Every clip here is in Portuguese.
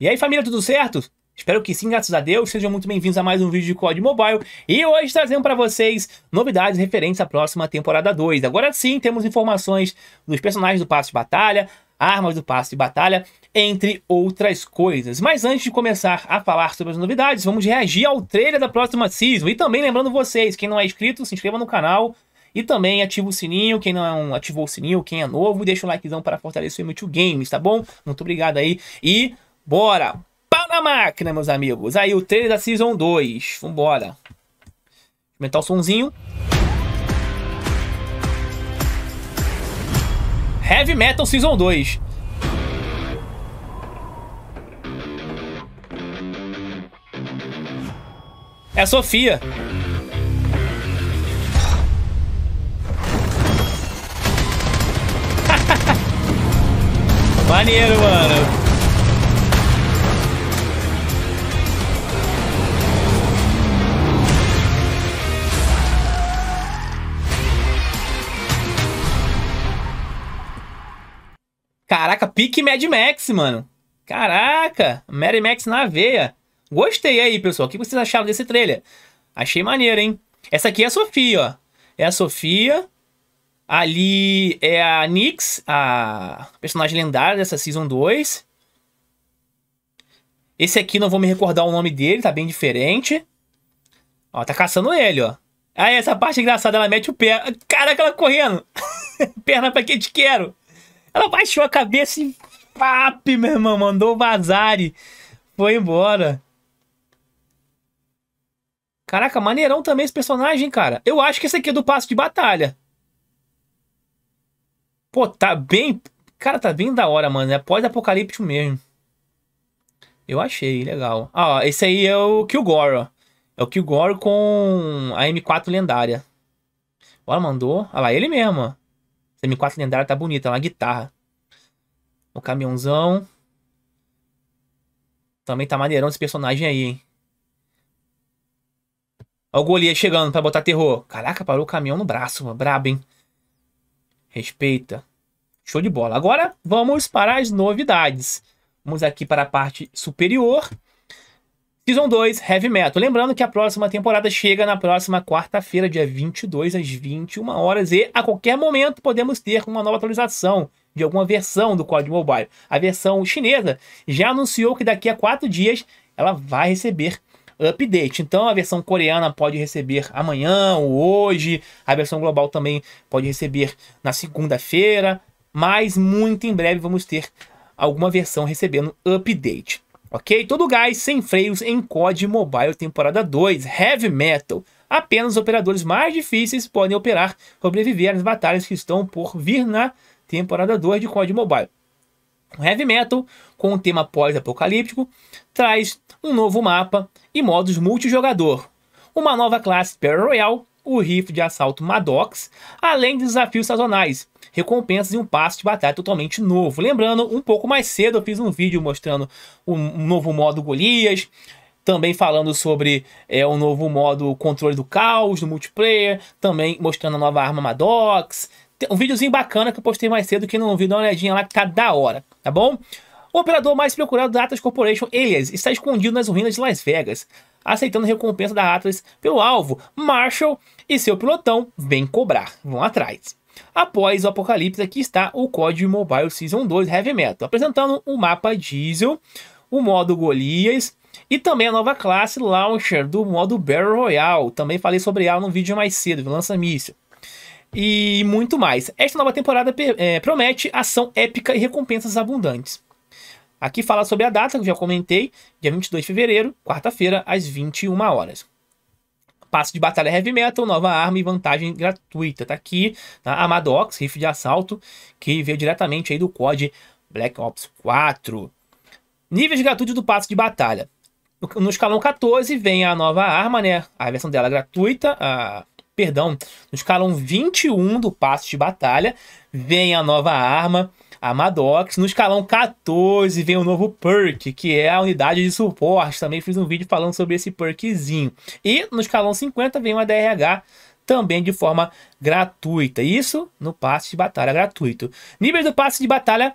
E aí família, tudo certo? Espero que sim, graças a Deus. Sejam muito bem-vindos a mais um vídeo de COD Mobile. E hoje trazendo para vocês novidades referentes à próxima temporada 2. Agora sim, temos informações dos personagens do passo de batalha, armas do passo de batalha, entre outras coisas. Mas antes de começar a falar sobre as novidades, vamos reagir ao trailer da próxima season. E também lembrando vocês, quem não é inscrito, se inscreva no canal. E também ativa o sininho, quem não ativou o sininho, quem é novo, deixa o likezão para fortalecer o M2 Games, tá bom? Muito obrigado aí. E Bora! Pau na máquina, meus amigos. Aí, o trailer da Season 2. Vambora. Aumentar o sonzinho. Heavy Metal Season 2. É a Sofia. Maneiro, mano. Caraca, pique Mad Max, mano. Caraca, Mad Max na veia. Gostei aí, pessoal. O que vocês acharam desse trailer? Achei maneiro, hein? Essa aqui é a Sofia, ó. É a Sofia. Ali é a Nyx, a personagem lendária dessa Season 2. Esse aqui não vou me recordar o nome dele, tá bem diferente. Ó, tá caçando ele, ó. Aí essa parte engraçada, ela mete o pé. Caraca, ela correndo. Perna pra que te quero. Ela baixou a cabeça e pap, meu irmão, mandou o Foi embora. Caraca, maneirão também esse personagem, cara. Eu acho que esse aqui é do passo de batalha. Pô, tá bem... Cara, tá bem da hora, mano. É pós-apocalíptico mesmo. Eu achei, legal. Ah, ó, esse aí é o Kilgore, ó. É o Kilgore com a M4 lendária. olha mandou. Olha lá, ele mesmo, ó. M4 lendária tá bonita, é uma guitarra. O caminhãozão. Também tá maneirão esse personagem aí, hein? Olha o Golias chegando pra botar terror. Caraca, parou o caminhão no braço, mano. Brabo, hein? Respeita. Show de bola. Agora vamos para as novidades. Vamos aqui para a parte superior. Season 2, Heavy Metal. Lembrando que a próxima temporada chega na próxima quarta-feira, dia 22 às 21 horas e a qualquer momento podemos ter uma nova atualização de alguma versão do código mobile. A versão chinesa já anunciou que daqui a quatro dias ela vai receber update. Então a versão coreana pode receber amanhã ou hoje, a versão global também pode receber na segunda-feira, mas muito em breve vamos ter alguma versão recebendo update ok? Todo gás sem freios em COD Mobile temporada 2, Heavy Metal. Apenas operadores mais difíceis podem operar, sobreviver às batalhas que estão por vir na temporada 2 de COD Mobile. O heavy Metal, com um tema pós-apocalíptico, traz um novo mapa e modos multijogador, uma nova classe Battle Royale o rifle de assalto Maddox, além de desafios sazonais, recompensas e um passo de batalha totalmente novo. Lembrando, um pouco mais cedo eu fiz um vídeo mostrando um novo modo Golias, também falando sobre é, o novo modo controle do caos, do multiplayer, também mostrando a nova arma Maddox. um videozinho bacana que eu postei mais cedo, que não viu, dá uma olhadinha lá que tá da hora, tá bom? O operador mais procurado da Atlas Corporation, Elias, está escondido nas ruínas de Las Vegas, aceitando recompensa da Atlas pelo alvo. Marshall e seu pilotão vêm cobrar, vão atrás. Após o apocalipse, aqui está o código Mobile Season 2 Heavy Metal, apresentando o mapa Diesel, o modo Golias e também a nova classe Launcher do modo Battle Royale. Também falei sobre ela no vídeo mais cedo, lança-míssil e muito mais. Esta nova temporada é, promete ação épica e recompensas abundantes. Aqui fala sobre a data, que eu já comentei, dia 22 de fevereiro, quarta-feira, às 21 horas. Passo de batalha heavy metal, nova arma e vantagem gratuita. Tá aqui na tá? rifle de assalto, que veio diretamente aí do COD Black Ops 4. Níveis gratuitos do passo de batalha. No, escalão 14 vem a nova arma, né? A versão dela é gratuita, a perdão, no escalão 21 do passo de batalha, vem a nova arma, a Madox. No escalão 14 vem o um novo perk, que é a unidade de suporte. Também fiz um vídeo falando sobre esse perkzinho. E no escalão 50 vem uma DRH também de forma gratuita. Isso no passe de batalha gratuito. Níveis do passe de batalha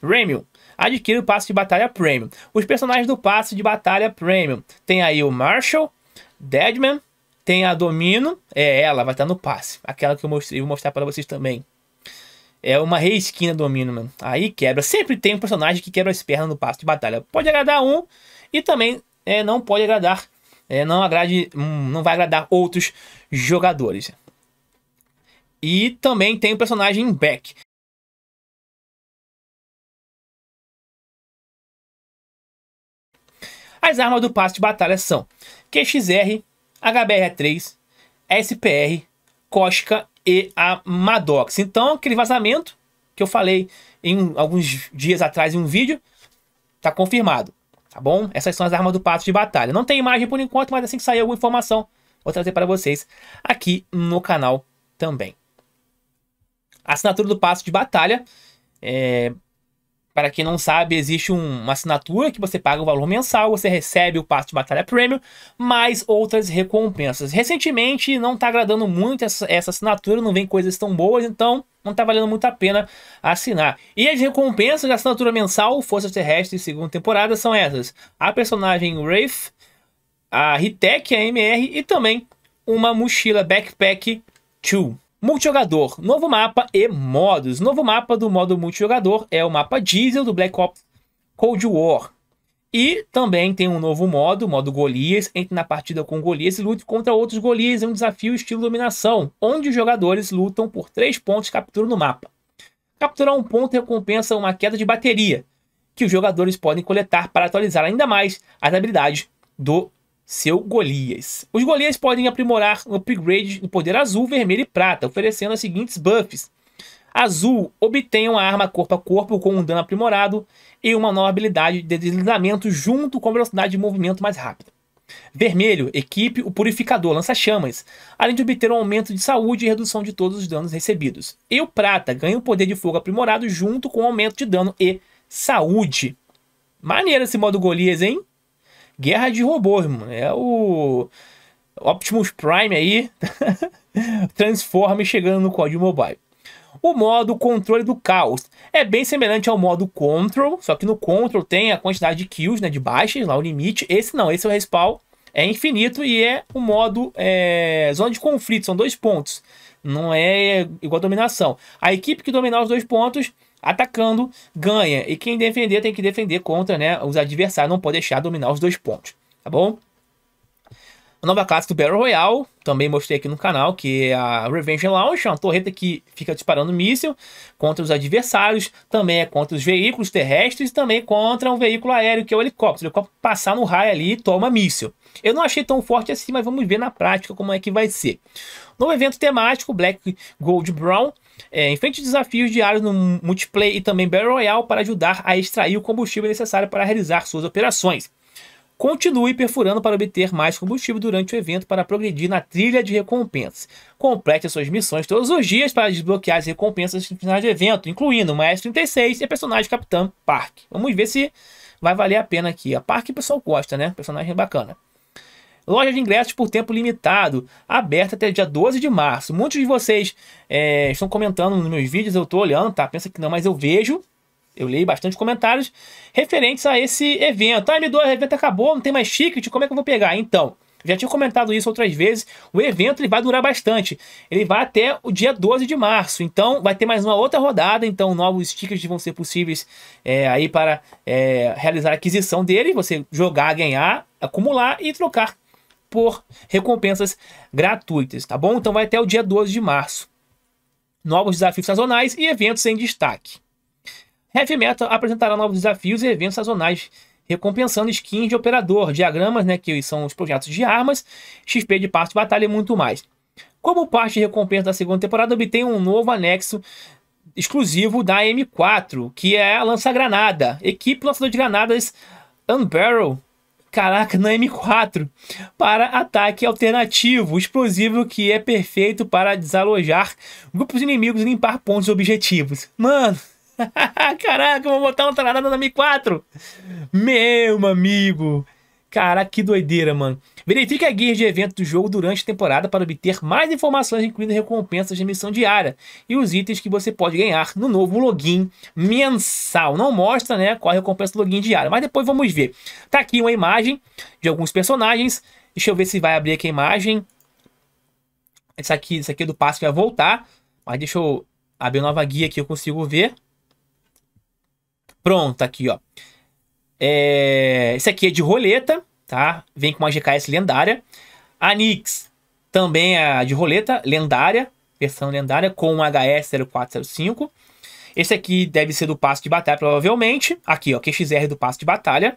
Premium. Adquira o passe de batalha Premium. Os personagens do passe de batalha Premium. Tem aí o Marshall, Deadman, tem a Domino, é ela, vai estar no passe. Aquela que eu mostrei, vou mostrar para vocês também. É uma reesquina do Omino, mano. Aí quebra. Sempre tem um personagem que quebra as pernas no passo de batalha. Pode agradar um e também é, não pode agradar. É, não, agrade, hum, não vai agradar outros jogadores. E também tem o um personagem Beck. As armas do passo de batalha são QXR, HBR3, SPR, Cosca e a Maddox. Então, aquele vazamento que eu falei em alguns dias atrás em um vídeo, tá confirmado, tá bom? Essas são as armas do pato de batalha. Não tem imagem por enquanto, mas assim que sair alguma informação, vou trazer para vocês aqui no canal também. A assinatura do passo de batalha é, para quem não sabe, existe um, uma assinatura que você paga o um valor mensal, você recebe o passe de batalha premium, mais outras recompensas. Recentemente não está agradando muito essa, essa assinatura, não vem coisas tão boas, então não está valendo muito a pena assinar. E as recompensas da assinatura mensal, Forças Terrestres segunda temporada, são essas. A personagem Wraith, a Hitech, a MR e também uma mochila Backpack 2. Multijogador, novo mapa e modos. Novo mapa do modo multijogador é o mapa Diesel do Black Ops Cold War. E também tem um novo modo, modo Golias. Entre na partida com Golias e lute contra outros Golias em é um desafio estilo dominação, onde os jogadores lutam por 3 pontos capturando captura no mapa. Capturar um ponto recompensa uma queda de bateria, que os jogadores podem coletar para atualizar ainda mais as habilidades do seu Golias. Os Golias podem aprimorar um upgrade no poder azul, vermelho e prata, oferecendo as seguintes buffs. Azul, obtenha uma arma corpo a corpo com um dano aprimorado e uma nova habilidade de deslizamento junto com velocidade de movimento mais rápida. Vermelho, equipe o purificador, lança-chamas, além de obter um aumento de saúde e redução de todos os danos recebidos. E o prata, ganha um poder de fogo aprimorado junto com aumento de dano e saúde. Maneiro esse modo Golias, hein? guerra de robôs, mano. É o Optimus Prime aí, Transforme chegando no código mobile. O modo controle do caos é bem semelhante ao modo control, só que no control tem a quantidade de kills, né, de baixas, lá o limite. Esse não, esse é o respawn, é infinito e é o modo é, zona de conflito, são dois pontos. Não é igual a dominação. A equipe que dominar os dois pontos atacando, ganha. E quem defender tem que defender contra né, os adversários, não pode deixar dominar os dois pontos, tá bom? A nova classe do Battle Royale, também mostrei aqui no canal, que é a Revenge Launch, uma torreta que fica disparando míssil contra os adversários, também é contra os veículos terrestres, também contra um veículo aéreo, que é o helicóptero. O helicóptero passar no raio ali e toma míssil. Eu não achei tão forte assim, mas vamos ver na prática como é que vai ser. no evento temático, Black Gold Brown, é, enfrente desafios diários no multiplayer e também Battle Royale para ajudar a extrair o combustível necessário para realizar suas operações. Continue perfurando para obter mais combustível durante o evento para progredir na trilha de recompensas. Complete suas missões todos os dias para desbloquear as recompensas no final do evento, incluindo o Maestro 36 e a personagem Capitã Park. Vamos ver se vai valer a pena aqui. A Park o pessoal gosta, né? Personagem bacana. Loja de ingressos por tempo limitado, aberta até dia 12 de março. Muitos de vocês é, estão comentando nos meus vídeos, eu estou olhando, tá? Pensa que não, mas eu vejo eu leio bastante comentários referentes a esse evento. Ah, m o evento acabou, não tem mais ticket, como é que eu vou pegar? Então, já tinha comentado isso outras vezes, o evento ele vai durar bastante. Ele vai até o dia 12 de março, então vai ter mais uma outra rodada, então novos tickets vão ser possíveis é, aí para é, realizar a aquisição dele, você jogar, ganhar, acumular e trocar por recompensas gratuitas, tá bom? Então vai até o dia 12 de março. Novos desafios sazonais e eventos em destaque. Heavy Metal apresentará novos desafios e eventos sazonais, recompensando skins de operador, diagramas, né, que são os projetos de armas, XP de parte de batalha e muito mais. Como parte de recompensa da segunda temporada, obtém um novo anexo exclusivo da M4, que é a lança-granada. Equipe lançador de granadas Unbarrel Caraca, na é M4 para ataque alternativo, explosivo que é perfeito para desalojar grupos inimigos e limpar pontos objetivos. Mano, caraca, vou botar uma tarada na M4. Meu amigo, Cara, que doideira, mano. Verifique a guia de evento do jogo durante a temporada para obter mais informações, incluindo recompensas de missão diária e os itens que você pode ganhar no novo login mensal. Não mostra, né, qual a recompensa do login diário, mas depois vamos ver. Tá aqui uma imagem de alguns personagens. Deixa eu ver se vai abrir aqui a imagem. Isso aqui, essa aqui é do passo que vai voltar. Mas deixa eu abrir uma nova guia que eu consigo ver. Pronto, tá aqui, ó. É, esse aqui é de roleta, tá? Vem com uma GKS lendária. A Nix também é de roleta, lendária, versão lendária, com um HS0405. Esse aqui deve ser do passo de batalha, provavelmente. Aqui, ó, QXR do passo de batalha.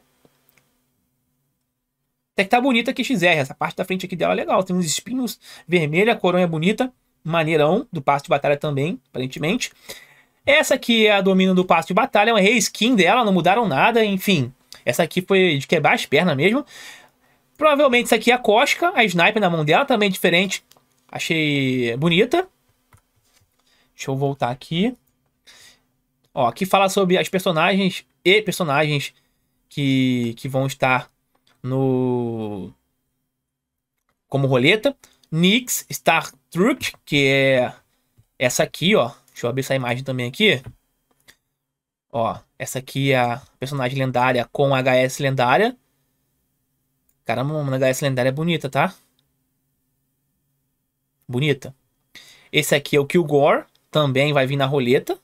Até que tá bonita a QXR, essa parte da frente aqui dela é legal. Tem uns espinhos vermelha, a coronha é bonita, maneirão, do passo de batalha também, aparentemente. Essa aqui é a domínio do passo de batalha, é uma re-skin dela, não mudaram nada, enfim. Essa aqui foi de quebrar as pernas mesmo. Provavelmente essa aqui é a Cosca, a Sniper na mão dela, também diferente. Achei bonita. Deixa eu voltar aqui. Ó, aqui fala sobre as personagens e personagens que, que vão estar no... Como roleta. Nyx, Star Truck, que é essa aqui, ó. Deixa eu abrir essa imagem também aqui. Ó, essa aqui é a personagem lendária com HS lendária. Caramba, uma HS lendária é bonita, tá? Bonita. Esse aqui é o Kilgore, também vai vir na roleta.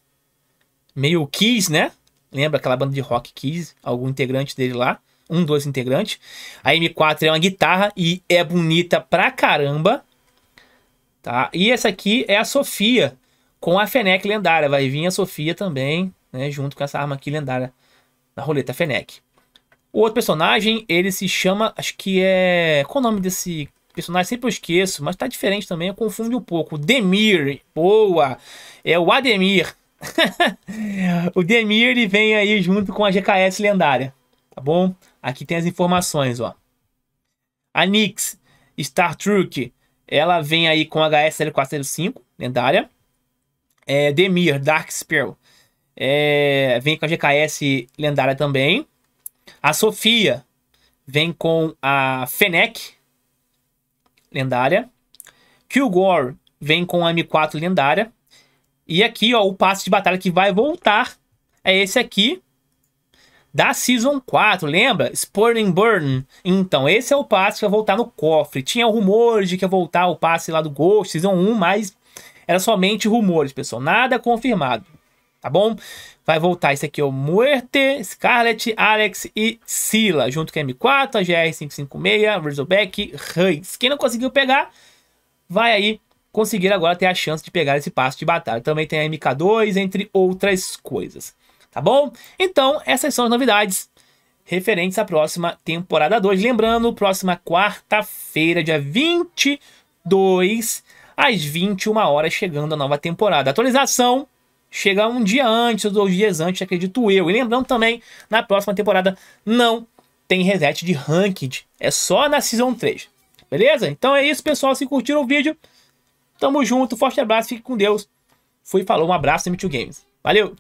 Meio Kiss, né? Lembra aquela banda de rock Kiss? Algum integrante dele lá. Um, dois integrantes. A M4 é uma guitarra e é bonita pra caramba. Tá? E essa aqui é a Sofia com a Fenec lendária. Vai vir a Sofia também, né? Junto com essa arma aqui lendária da roleta Fenec. O outro personagem, ele se chama, acho que é... Qual o nome desse personagem? Sempre eu esqueço, mas tá diferente também, confunde um pouco. Demir, boa! É o Ademir. o Demir, ele vem aí junto com a GKS lendária, tá bom? Aqui tem as informações, ó. A Nix, Star Trek, ela vem aí com a HS-0405, lendária. É, Demir, Dark É, vem com a GKS lendária também. A Sofia vem com a Fennec lendária. Kilgore vem com a M4 lendária. E aqui, ó, o passe de batalha que vai voltar é esse aqui da Season 4, lembra? Spurning Burn. Então, esse é o passe que vai voltar no cofre. Tinha rumores de que ia voltar o passe lá do Ghost Season 1, mas era somente rumores, pessoal. Nada confirmado. Tá bom? Vai voltar esse aqui, o Muerte, Scarlett, Alex e Sila. Junto com a M4, a GR556, Razorback, Reis. Quem não conseguiu pegar, vai aí conseguir agora ter a chance de pegar esse passo de batalha. Também tem a MK2, entre outras coisas. Tá bom? Então, essas são as novidades referentes à próxima temporada 2. Lembrando, próxima quarta-feira, dia 22 às 21 horas, chegando a nova temporada. atualização chega um dia antes, ou dois dias antes, acredito eu. E lembrando também, na próxima temporada não tem reset de ranked, é só na Season 3. Beleza? Então é isso, pessoal. Se curtiram o vídeo, tamo junto, forte abraço, fique com Deus. Fui, falou, um abraço, M2 Games. Valeu!